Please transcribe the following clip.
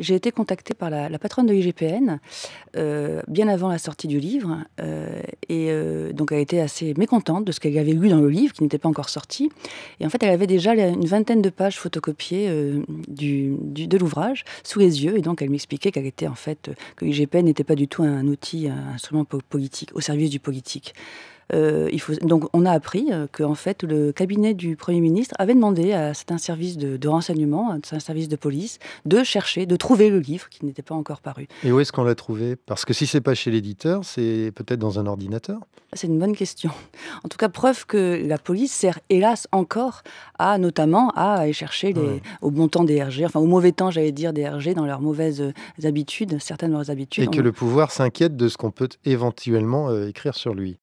j'ai été contactée par la, patronne de l'IGPN euh, bien avant la sortie du livre. Euh, et euh, donc, elle était assez mécontente de ce qu'elle avait lu dans le livre, qui n'était pas encore sorti. Et en fait, elle avait déjà une vingtaine de pages photocopiées du, de l'ouvrage sous les yeux. Et donc, elle m'expliquait qu'elle était en fait, que l'IGPN n'était pas du tout un outil, un instrument politique, au service du politique. Euh, donc on a appris euh, que fait le cabinet du Premier ministre avait demandé à certains services de, renseignement, à certains services de police, de chercher, de trouver le livre qui n'était pas encore paru. Et où est-ce qu'on l'a trouvé Parce que si c'est pas chez l'éditeur, c'est peut-être dans un ordinateur C'est une bonne question. En tout cas, preuve que la police sert hélas encore à notamment à aller chercher au bon temps des RG, enfin au mauvais temps j'allais dire des RG, dans leurs mauvaises euh, habitudes, certaines de leurs habitudes. Et que le pouvoir s'inquiète de ce qu'on peut éventuellement écrire sur lui.